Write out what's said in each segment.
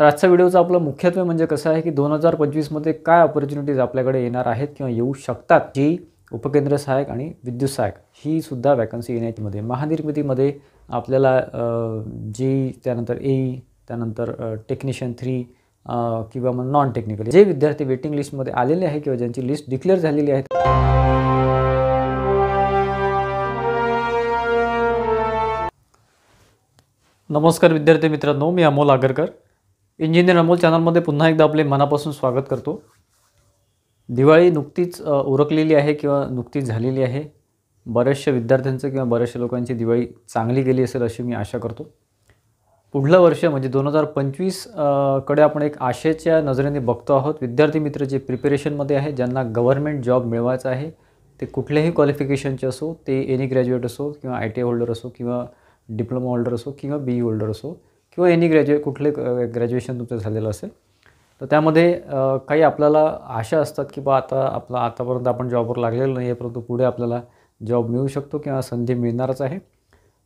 तर आजचा व्हिडिओचा आपलं मुख्यत्वे म्हणजे कसं आहे की दोन हजार पंचवीसमध्ये काय ऑपॉर्च्युनिटीज आपल्याकडे येणार आहेत किंवा येऊ शकतात जी उपकेंद्र सहायक आणि विद्युत सहायक ही सुद्धा वॅकन्सी येण्यामध्ये महानिर्मितीमध्ये आपल्याला जी त्यानंतर ए त्यानंतर टेक्निशियन थ्री किंवा मग नॉन टेक्निकल जे विद्यार्थी वेटिंग लिस्टमध्ये आलेले आहे किंवा ज्यांची लिस्ट डिक्लेअर झालेली आहे नमस्कार विद्यार्थी मित्रांनो मी अमोल आगरकर इंजिनियर अमोल चॅनलमध्ये पुन्हा एकदा आपले मनापासून स्वागत करतो दिवाळी नुकतीच उरकलेली आहे किंवा नुकतीच झालेली आहे बऱ्याचशा विद्यार्थ्यांचं किंवा बऱ्याचशा लोकांची दिवाळी चांगली गेली असेल अशी मी आशा करतो पुढलं वर्ष म्हणजे दोन हजार पंचवीसकडे कडे आपण एक आशेच्या नजरेने बघतो आहोत विद्यार्थी मित्र जे प्रिपेरेशनमध्ये आहे ज्यांना गव्हर्नमेंट जॉब मिळवायचा आहे ते कुठल्याही क्वालिफिकेशनचे असो ते एनी ग्रॅज्युएट असो किंवा आय टी होल्डर असो किंवा डिप्लोमा होल्डर असो किंवा बी ई होल्डर असो किंवा एनी ग्रॅज्युए कुठले ग्रॅज्युएशन तुमचं झालेलं असेल तर त्यामध्ये काही आपल्याला आशा असतात की बा आता आपला आतापर्यंत आपण जॉबवर लागलेलं नाही आहे परंतु पुढे आपल्याला जॉब मिळू शकतो किंवा संधी मिळणारच आहे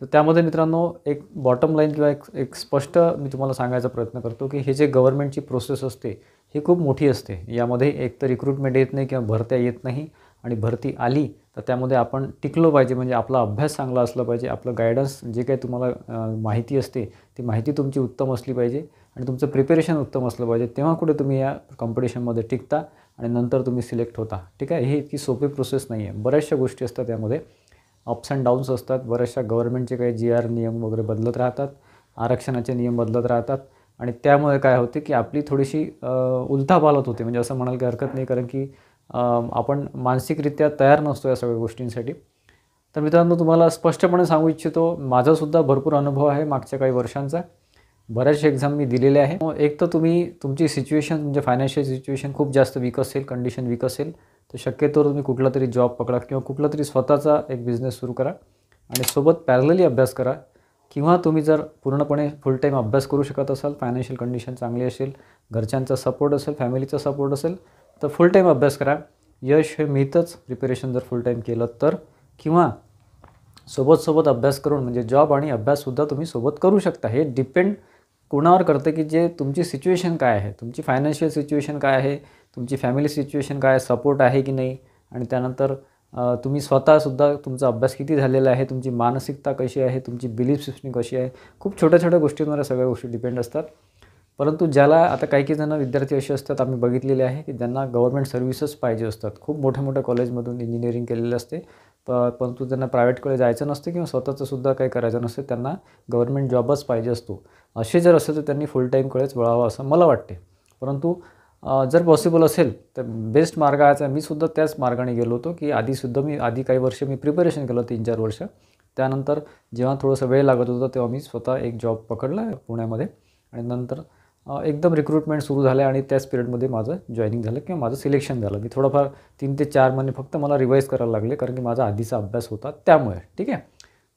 तर त्यामध्ये मित्रांनो एक बॉटम लाईन किंवा एक एक स्पष्ट मी तुम्हाला सांगायचा प्रयत्न करतो की हे जे गव्हर्नमेंटची प्रोसेस असते ही खूप मोठी असते यामध्ये एक तर रिक्रुटमेंट येत नाही किंवा भरत्या येत नाही आणि भरती आली तर त्यामध्ये आपण टिकलो पाहिजे म्हणजे आपला अभ्यास चांगला असला पाहिजे आपलं गायडन्स जे काही तुम्हाला माहिती असते ती माहिती तुमची उत्तम असली पाहिजे आणि तुमचं प्रिपेरेशन उत्तम असलं पाहिजे तेव्हा कुठे तुम्ही या कॉम्पिटिशनमध्ये टिकता आणि नंतर तुम्ही सिलेक्ट होता ठीक आहे ही इतकी सोपी प्रोसेस नाही आहे बऱ्याचशा गोष्टी असतात त्यामध्ये अप्स अँड डाऊन्स असतात बऱ्याचशा गव्हर्नमेंटचे काही जी आर नियम वगैरे बदलत राहतात आरक्षणाचे नियम बदलत राहतात आणि त्यामुळे काय होते की आपली थोडीशी पालत होते म्हणजे असं म्हणाल की हरकत नाही कारण की आपण मानसिकरित्या तयार नसतो या सगळ्या गोष्टींसाठी तर मित्रांनो तुम्हाला स्पष्टपणे सांगू इच्छितो माझासुद्धा भरपूर अनुभव आहे मागच्या काही वर्षांचा बऱ्याचशा एक्झाम मी दिलेल्या आहे एक तर तुम्ही तुमची सिच्युएशन म्हणजे फायनान्शियल सिच्युएशन खूप जास्त वीक असेल कंडिशन वीक असेल तर शक्यतोवर तुम्ही कुठला तरी जॉब पकडा किंवा कुठला तरी स्वतःचा एक बिझनेस सुरू करा आणि सोबत पॅरलली अभ्यास करा किंवा तुम्ही जर पूर्णपणे फुल टाईम अभ्यास करू शकत असाल फायनान्शियल कंडिशन चांगली असेल घरच्यांचा सपोर्ट असेल फॅमिलीचा सपोर्ट असेल तर फुल टाईम अभ्यास करा यश हे मिळतंच प्रिपरेशन जर फुल टाईम केलं तर किंवा सोबत सोबत अभ्यास करून म्हणजे जॉब आणि अभ्याससुद्धा तुम्ही सोबत करू शकता हे डिपेंड कोणावर करतं की जे तुमची सिच्युएशन काय आहे तुमची फायनान्शियल सिच्युएशन काय आहे तुमची फॅमिली सिच्युएशन काय आहे सपोर्ट आहे की नाही आणि त्यानंतर तुम्ही स्वतःसुद्धा तुमचा अभ्यास किती झालेला आहे तुमची मानसिकता कशी आहे तुमची बिलीफ सिस्टम कशी आहे खूप छोट्या छोट्या गोष्टींवर सगळ्या गोष्टी डिपेंड असतात परंतु ज्याला आता काही काही जण विद्यार्थी असे असतात आम्ही बघितलेले आहे की ज्यांना गव्हर्मेंट सर्व्हिसेस पाहिजे असतात खूप मोठ्या मोठ्या कॉलेजमधून इंजिनिअरिंग केलेलं असते प परंतु त्यांना प्रायव्हेटकडे जायचं नसतं किंवा स्वतःचंसुद्धा काही करायचं नसतं त्यांना गव्हर्मेंट जॉबच पाहिजे असतो असे जर असेल तर त्यांनी फुल टाईमकडेच वळावं असं मला वाटते परंतु जर पॉसिबल असेल तर बेस्ट मार्ग आहे मीसुद्धा त्याच मार्गाने गेलो होतो की आधीसुद्धा मी आधी काही वर्ष मी प्रिपरेशन केलं तीन चार वर्ष त्यानंतर जेव्हा थोडंसं वेळ लागत होता तेव्हा मी स्वतः एक जॉब पकडला पुण्यामध्ये आणि नंतर एकदम रिक्रुटमेंट सुरू झालं आणि त्याच पिरियडमध्ये माझं जॉईनिंग झालं किंवा माझं सिलेक्शन झालं मी थोडंफार तीन ते चार महिने फक्त मला रिवाईज करायला लागले कारण की माझा आधीचा अभ्यास होता त्यामुळे ठीक आहे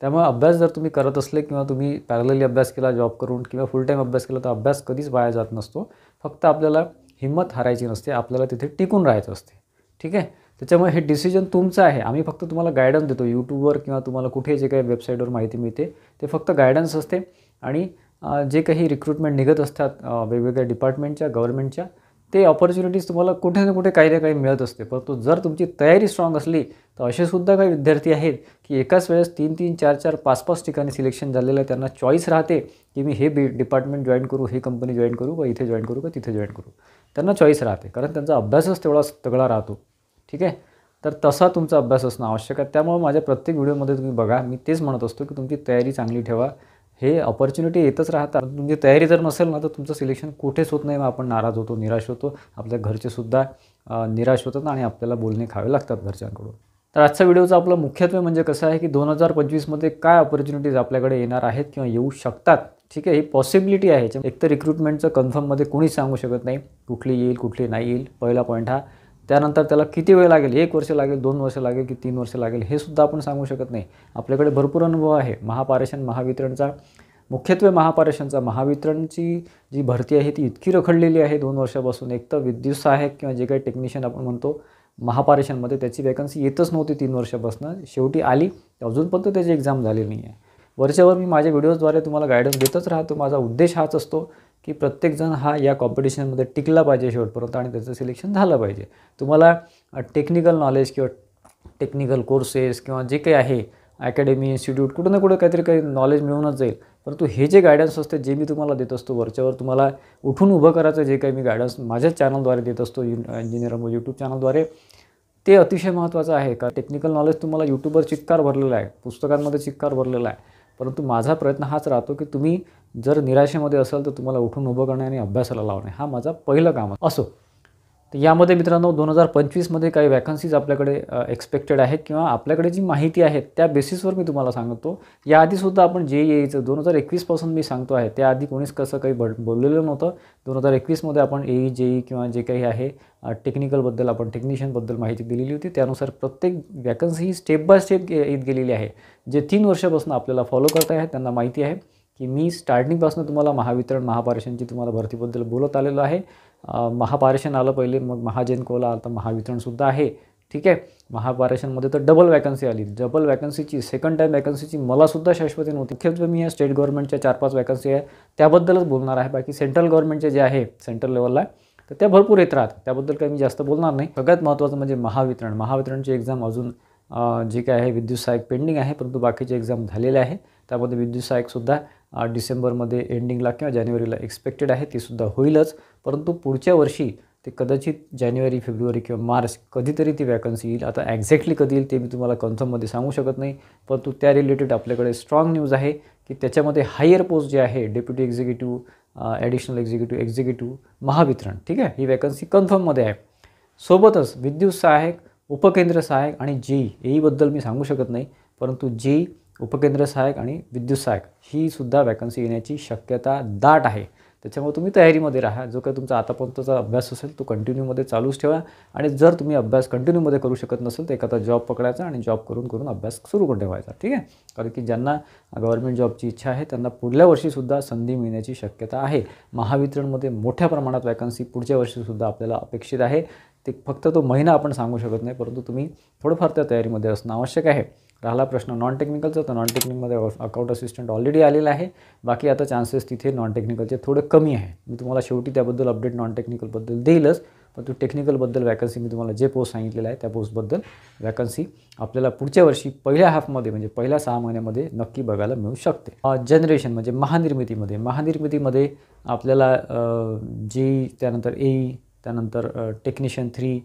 त्यामुळे अभ्यास जर तुम्ही करत असले किंवा तुम्ही पॅरलली अभ्यास केला जॉब करून किंवा फुल टाईम अभ्यास केला तर अभ्यास कधीच वाया जात नसतो फक्त आपल्याला हिंमत हारायची नसते आपल्याला तिथे टिकून राहायचं असते ठीक आहे त्याच्यामुळे हे डिसिजन तुमचं आहे आम्ही फक्त तुम्हाला गायडन्स देतो यूट्यूबवर किंवा तुम्हाला कुठे जे काही वेबसाईटवर माहिती मिळते ते फक्त गायडन्स असते आणि जे काही रिक्रुटमेंट निघत असतात वेगवेगळ्या डिपार्टमेंटच्या गव्हर्नमेंटच्या ते ऑपॉर्च्युनिटीज तुम्हाला कुठे ना कुठे काही ना काही मिळत असते परंतु जर तुमची तयारी स्ट्रॉंग असली तर सुद्धा काही विद्यार्थी आहेत की एकाच वेळेस तीन तीन चार चार पाच पाच ठिकाणी सिलेक्शन झालेलं आहे त्यांना चॉईस राहते की मी हे बी डिपार्टमेंट जॉईन करू हे कंपनी जॉईन करू व इथे जॉईन करू का तिथे जॉईन करू त्यांना चॉईस राहते कारण त्यांचा अभ्यासच तेवढा तगडा राहतो ठीक आहे तर तसा तुमचा अभ्यास असणं आवश्यक आहे त्यामुळे माझ्या प्रत्येक व्हिडिओमध्ये तुम्ही बघा मी तेच म्हणत असतो की तुमची तयारी चांगली ठेवा हे ऑपॉर्च्युनिटी येतच राहतात तुमची म्हणजे तयारी जर नसेल ना तर तुमचं सिलेक्शन कुठेच होत नाही मग आपण नाराज होतो निराश होतो आपल्या घरचेसुद्धा निराश होतात आणि आपल्याला बोलणे खावे लागतात घरच्यांकडून तर आजचा व्हिडिओचा आपलं मुख्यत्वे म्हणजे कसं आहे की दोन हजार पंचवीसमध्ये काय ऑपॉर्च्युनिटीज आपल्याकडे येणार आहेत किंवा येऊ शकतात ठीक आहे ही पॉसिबिलिटी आहे एक तर रिक्रुटमेंटचं कन्फर्ममध्ये कोणीच सांगू शकत नाही कुठली येईल कुठली नाही येईल पहिला पॉईंट हा त्यानंतर त्याला किती वेळ लागेल एक वर्ष लागेल दोन वर्ष लागेल की तीन वर्ष लागेल हे सुद्धा आपण सांगू शकत नाही आपल्याकडे भरपूर अनुभव आहे महापारेषण महावितरणचा मुख्यत्वे महापारेषणचा महावितरणची जी भरती आहे ती इतकी रखडलेली आहे दोन वर्षापासून एक तर विद्युत सहाय्यक किंवा जे काही टेक्निशियन आपण म्हणतो महापारेषणमध्ये त्याची वॅकन्सी येतच नव्हती तीन वर्षापासून शेवटी आली अजूनपर्यंत त्याची एक्झाम झालेली नाही आहे वर्षावर मी माझ्या व्हिडिओजद्वारे तुम्हाला गायडन्स देतच राहतो माझा उद्देश हाच असतो की प्रत्येकजण हा या कॉम्पिटिशनमध्ये टिकला पाहिजे शेवटपर्यंत आणि त्याचं सिलेक्शन झालं पाहिजे तुम्हाला टेक्निकल नॉलेज किंवा टेक्निकल कोर्सेस किंवा जे काही आहे अकॅडमी इन्स्टिट्यूट कुठं ना कुठं काहीतरी काही नॉलेज मिळूनच जाईल परंतु हे जे गायडन्स असते जे मी तुम्हाला देत असतो वरच्यावर तुम्हाला उठून उभं करायचं जे काही मी गायडन्स माझ्याच चॅनलद्वारे देत असतो यु मग यूट्यूब चॅनलद्वारे ते अतिशय महत्त्वाचं आहे का टेक्निकल नॉलेज तुम्हाला यूट्यूबवर चिक्कार भरलेलं आहे पुस्तकांमध्ये चिक्कार भरलेला आहे परंतु माझा प्रयत्न हाच राहतो की तुम्ही जर निराशेमध्ये असाल तर तुम्हाला उठून उभं करणे आणि अभ्यासाला लावणे हा माझा पहिलं काम असो तर यामध्ये मित्रांनो दोन हजार पंचवीसमध्ये काही वॅकन्सीज आपल्याकडे एक्सपेक्टेड आहेत किंवा आपल्याकडे जी माहिती आहे त्या बेसिसवर मी तुम्हाला सांगतो याआधीसुद्धा आपण जे एईचं दोन हजार एकवीसपासून मी सांगतो आहे त्याआधी कोणीच कसं काही बड बोललेलं नव्हतं दोन हजार एकवीसमध्ये आपण एई जेई किंवा जे काही आहे टेक्निकलबद्दल आपण टेक्निशियनबद्दल माहिती दिलेली होती त्यानुसार प्रत्येक वॅकन्सी ही स्टेप बाय स्टेप येत गेलेली आहे जे तीन वर्षापासून आपल्याला फॉलो करता आहे त्यांना माहिती आहे की मी स्टार्टिंगपासून तुम्हाला महावितरण महापारेषणची तुम्हाला भरतीबद्दल बोलत आलेलो आहे महापारेषण आलं पहिले मग कोला आता महावितरणसुद्धा आहे ठीक आहे महापारेषणमध्ये तर डबल वॅकन्सी आली डबल वॅकन्सीची सेकंड टाईम वॅकन्सीची मलासुद्धा शाश्वती नव्हती मुख्यत्वे मी या स्टेट गव्हर्नमेंटच्या चार पाच वॅकन्सी आहे त्याबद्दलच बोलणार आहे बाकी सेंट्रल गव्हर्नमेंटचे जे आहे सेंट्रल लेवलला तर त्या भरपूर येत राहतात त्याबद्दल काही मी जास्त बोलणार नाही सगळ्यात महत्त्वाचं म्हणजे महावितरण महावितरणची एक्झाम अजून जे काय आहे विद्युत सहायक पेंडिंग आहे परंतु बाकीचे एक्झाम झालेले आहे त्यामध्ये विद्युत सहायकसुद्धा डिसेंबरमध्ये एंडिंगला किंवा जानेवारीला एक्सपेक्टेड आहे तीसुद्धा होईलच परंतु पुढच्या वर्षी ते कदाचित जानेवारी फेब्रुवारी किंवा मार्च कधीतरी ती वॅकन्सी येईल आता एक्झॅक्टली कधी येईल ते मी तुम्हाला कन्फर्ममध्ये सांगू शकत नाही परंतु त्या रिलेटेड आपल्याकडे स्ट्रॉंग न्यूज आहे की त्याच्यामध्ये हायर पोस्ट जे आहे deputy executive additional executive executive Mahavitaran ठीक आहे ही वॅकन्सी कन्फर्ममध्ये आहे सोबतच विद्युत सहाय्यक उपकेंद्र सहाय्यक आणि जेई एईबद्दल e e मी सांगू शकत नाही परंतु जेई उपकेंद्र सहायक आणि विद्युत सहायक ही सुद्धा वॅकन्सी येण्याची शक्यता दाट आहे त्याच्यामुळे तुम्ही तयारीमध्ये राहा जो काही तुमचा आतापर्यंतचा अभ्यास असेल तो कंटिन्यूमध्ये चालूच ठेवा आणि जर तुम्ही अभ्यास कंटिन्यूमध्ये करू शकत नसेल तर एखादा जॉब पकडायचा आणि जॉब करून करून अभ्यास सुरू करून ठेवायचा ठीक आहे कारण की ज्यांना गव्हर्मेंट जॉबची इच्छा आहे त्यांना पुढल्या वर्षीसुद्धा संधी मिळण्याची शक्यता आहे महावितरणमध्ये मोठ्या प्रमाणात वॅकन्सी पुढच्या वर्षीसुद्धा आपल्याला अपेक्षित आहे ते फक्त तो महिना आपण सांगू शकत नाही परंतु तुम्ही थोडंफार त्या तयारीमध्ये असणं आवश्यक आहे राहिला प्रश्न नॉन टेक्निकलचा तर नॉन टेक्निकमध्ये अकाउंट असिस्टंट ऑलरेडी आलेला आहे बाकी आता चान्सेस तिथे नॉन टेक्निकलचे थोडे कमी आहे मी तुम्हाला शेवटी त्याबद्दल अपडेट नॉन टेक्निकलबद्दल देईलच पण तो टेक्निकलबद्दल वॅकन्सी मी तुम्हाला जे पोस्ट सांगितलेलं आहे त्या पोस्टबद्दल वॅकन्सी आपल्याला पुढच्या वर्षी पहिल्या हाफमध्ये म्हणजे पहिल्या सहा महिन्यामध्ये नक्की बघायला मिळू शकते जनरेशन म्हणजे महानिर्मितीमध्ये महानिर्मितीमध्ये आपल्याला जी त्यानंतर ए त्यानंतर टेक्निशियन थ्री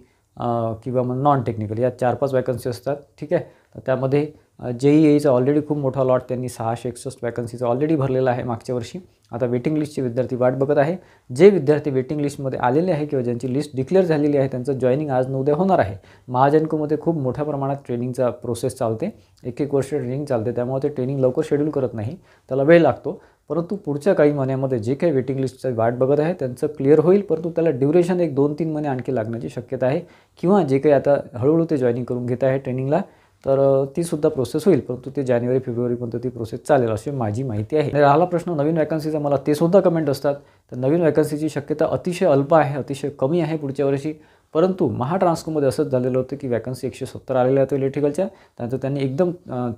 किंवा मग नॉन टेक्निकल या चार पाच वॅकन्सी असतात ठीक आहे तर त्यामध्ये ई एचा ऑलरेडी खूप मोठा लॉट त्यांनी सहाशे एकसष्ट वॅकन्सीचा ऑलरेडी भरलेला आहे मागच्या वर्षी आता वेटिंग लिस्टचे विद्यार्थी वाट बघत आहे जे विद्यार्थी वेटिंग लिस्टमध्ये आलेले आहे किंवा ज्यांची लिस्ट डिक्लेअर झालेली आहे त्यांचं जॉईनिंग आज न उद्या होणार आहे महाजनकोमध्ये खूप मोठ्या प्रमाणात ट्रेनिंगचा प्रोसेस चालते एक एक वर्ष ट्रेनिंग चालते त्यामुळे ते ट्रेनिंग लवकर शेड्यूल करत नाही त्याला वेळ लागतो परंतु पुढच्या काही महिन्यामध्ये जे काही वेटिंग लिस्टची वाट बघत आहे त्यांचं क्लिअर होईल परंतु त्याला ड्युरेशन एक दोन तीन महिने आणखी लागण्याची शक्यता आहे किंवा जे काही आता हळूहळू ते जॉईनिंग करून घेत आहे ट्रेनिंगला तर तीसुद्धा प्रोसेस होईल परंतु ते जानेवारी फेब्रुवारीपर्यंत ती प्रोसेस चालेल अशी माझी माहिती आहे राहिला प्रश्न नवीन वॅकन्सीचा मला ते सुद्धा कमेंट असतात तर नवीन वॅकन्सीची शक्यता अतिशय अल्प आहे अतिशय कमी आहे पुढच्या वर्षी परंतु महाट्रान्सकोमध्ये असंच झालेलं होतं की वॅकन्सी एकशे सत्तर आलेल्या होत्या इलेक्ट्रिकलच्या त्यानंतर त्यांनी एकदम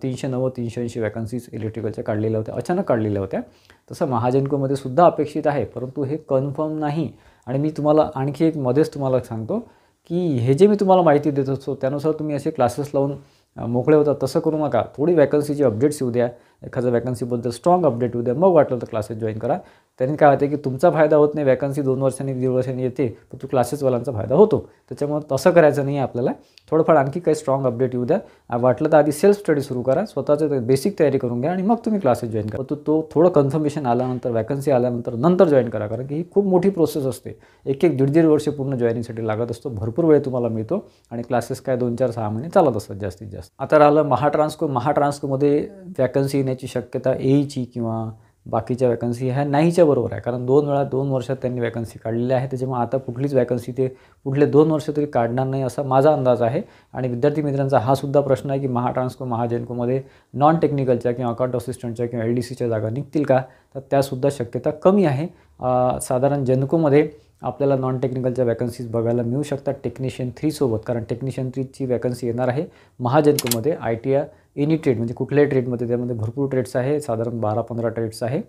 तीनशे नव्वद तीनशे ऐंशी वॅकन्सीज इलेक्ट्रिकलच्या काढलेल्या होत्या अचानक काढलेल्या होत्या तसं महाजनकोमध्ये सुद्धा अपेक्षित आहे परंतु हे कन्फर्म नाही आणि मी तुम्हाला आणखी एक मध्येच तुम्हाला सांगतो की हे जे मी तुम्हाला माहिती देत असतो त्यानुसार तुम्ही असे क्लासेस लावून मोकळे होतात तसं करू नका थोडी वॅकन्सीची अपडेट्स येऊ द्या एखादं वॅकन्सीबद्दल स्ट्रॉंग अपडेट होऊ द्या मग वाटलं तर क्लासेस जॉईन करा त्यांनी काय होते की तुमचा फायदा होत नाही वॅकन्सी दोन वर्षांनी दीड वर्षांनी येते तर तू क्लासेसवाल्यांचा फायदा होतो त्याच्यामुळे तसं करायचं नाही आपल्याला थोडंफार आणखी काही स्ट्रॉंग अपडेट येऊ द्या वाटलं तर आधी सेल्फ स्टडी सुरू करा स्वतःचं बेसिक तयारी करून घ्या आणि मग तुम्ही क्लासेस जॉईन करा तो थोडं कन्फर्मेशन आल्यानंतर वॅकन्सी आल्यानंतर नंतर जॉईन करा कारण की ही खूप मोठी प्रोसेस असते एक एक दीड दीड वर्ष पूर्ण जॉईनिंगसाठी लागत असतो भरपूर वेळ तुम्हाला मिळतो आणि क्लासेस काय दोन चार सहा महिने चालत असतात जास्तीत जास्त आता राहिलं महाट्रान्स्को महाट्रान्स्कोमध्ये वॅकन्सी येण्याची ची शक्यता एईची किंवा बाकीच्या वॅकन्सी ह्या नाहीच्या बरोबर आहे कारण दोन वेळा दोन वर्षात त्यांनी वॅकन्सी काढलेल्या आहे त्याच्यामुळे आता कुठलीच वॅकन्सी ते पुढले दोन वर्ष तरी काढणार नाही असा माझा अंदाज आहे आणि विद्यार्थी मित्रांचा हा सुद्धा प्रश्न आहे की महाट्रान्सको महाजेनकोमध्ये नॉन टेक्निकलच्या किंवा अकाउंट असिस्टंटच्या किंवा एल डी सीच्या जागा निघतील का तर त्यासुद्धा शक्यता कमी आहे साधारण जेनकोमध्ये आपल्याला नॉन टेक्निकलच्या वॅकन्सीज बघायला मिळू शकतात टेक्निशियन थ्रीसोबत कारण टेक्निशियन थ्रीची वॅकन्सी येणार आहे महाजनकोमध्ये I T I any trade म्हणजे कुठल्याही ट्रेडमध्ये त्यामध्ये भरपूर ट्रेड्स आहे साधारण बारा पंधरा ट्रेड्स आहे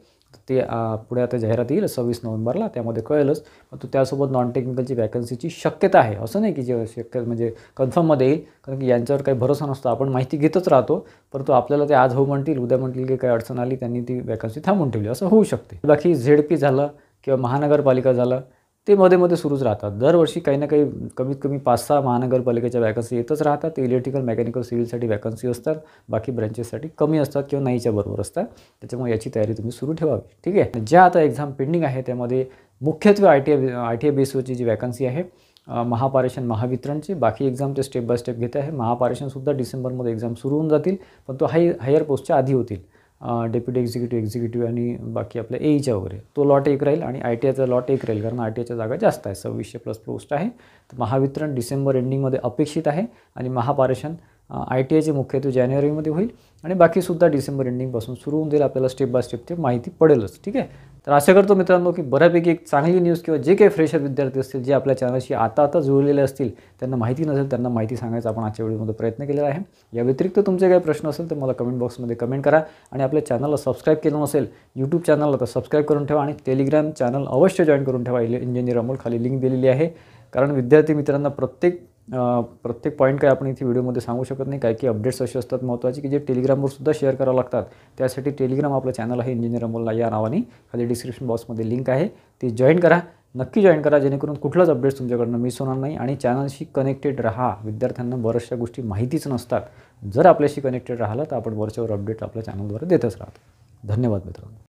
ते पुढे आता जाहिरात येईल सव्वीस नोव्हेंबरला त्यामध्ये कळेलच पण तो त्यासोबत नॉन टेक्निकलची वॅकन्सीची शक्यता आहे असं नाही की जे शक्य म्हणजे कन्फर्ममध्ये येईल कारण की यांच्यावर काही भरोसा नसतो आपण माहिती घेतच राहतो परंतु आपल्याला ते आज हो म्हणतील उद्या म्हणतील की काही अडचण आली त्यांनी ती वॅकन्सी थांबून ठेवली असं होऊ शकते बाकी झेड पी झालं किंवा महानगरपालिका झालं ते मध्ये मध्ये सुरूच राहतात दरवर्षी काही ना काही कमीत कमी पाच सहा महानगरपालिकेच्या वॅकन्सी येतच राहतात ते इलेक्ट्रिकल मेकॅनिकल सिव्हिलसाठी वॅकन्सी असतात बाकी ब्रँचेससाठी कमी असतात किंवा नाहीच्या बरोबर असतात त्याच्यामुळे याची तयारी तुम्ही सुरू ठेवावी ठीक आहे ज्या आता एक्झाम पेंडिंग आहे त्यामध्ये मुख्यत्वे I T I I T I बेसवरची जी वॅकन्सी आहे महापारेषण महावितरणची बाकी एक्झाम ते स्टेप बाय स्टेप घेते आहे महापारेषणसुद्धा डिसेंबरमध्ये एक्झाम सुरू होऊन जातील पण तो हाय हायर पोस्टच्या आधी होतील डेप्युटी एक्झिक्युटिव्ह एक्झिक्युटिव्ह आणि बाकी आपल्या एईच्या e वगैरे तो लॉट एक राहील आणि आय टी आयचा लॉट एक राहील कारण आय टी आयच्या जागा जास्त आहे सव्वीसशे प्लस पोस्ट आहे तर महावितरण डिसेंबर एंडिंगमध्ये अपेक्षित आहे आणि महापारेषण आय टी आयचे मुख्यत्वे जानेवारीमध्ये होईल आणि बाकीसुद्धा डिसेंबर एंडिंगपासून सुरू होऊन जाईल आपल्याला स्टेप बाय स्टेप ते माहिती पडेलच ठीक आहे तर असं करतो मित्रांनो की बऱ्यापैकी एक चांगली न्यूज किंवा जे काही फ्रेशर विद्यार्थी असतील जे आपल्या चॅनलशी आता आता जुळलेले असतील त्यांना माहिती नसेल त्यांना माहिती सांगायचा आपण आजच्या व्हिडिओमध्ये प्रयत्न केलेला आहे या व्यतिरिक्त तुमचे काही प्रश्न असेल तर मला कमेंट बॉक्समध्ये कमेंट करा आणि आपल्या चॅनलला सबस्क्राईब केलं नसेल यूट्यूब चॅनलला तर सबस्क्राईब करून ठेवा आणि टेलिग्राम चॅनल अवश्य जॉईन करून ठेवा इंजिनियर अमोल खाली लिंक दिलेली आहे कारण विद्यार्थी मित्रांना प्रत्येक प्रत्येक पॉईंट काय आपण इथे व्हिडिओमध्ये सांगू शकत नाही काय की अपडेट्स असे असतात महत्त्वाचे की जे टेलिग्रामवर सुद्धा शेअर करावं लागतात त्यासाठी टेलिग्राम आपलं चॅनल आहे इंजिनियर अमोलला या नावाने खाली डिस्क्रिप्शन बॉक्समध्ये लिंक आहे ती जॉईन करा नक्की जॉईन करा जेणेकरून कुठलाच अपडेट्स तुमच्याकडनं मिस होणार नाही आणि चॅनलशी कनेक्टेड राहा विद्यार्थ्यांना बऱ्याचशा गोष्टी माहितीच नसतात जर आपल्याशी कनेक्टेड राहिला तर आपण वरच्यावर अपडेट आपल्या चॅनलद्वारे देतच राहतो धन्यवाद मित्रांनो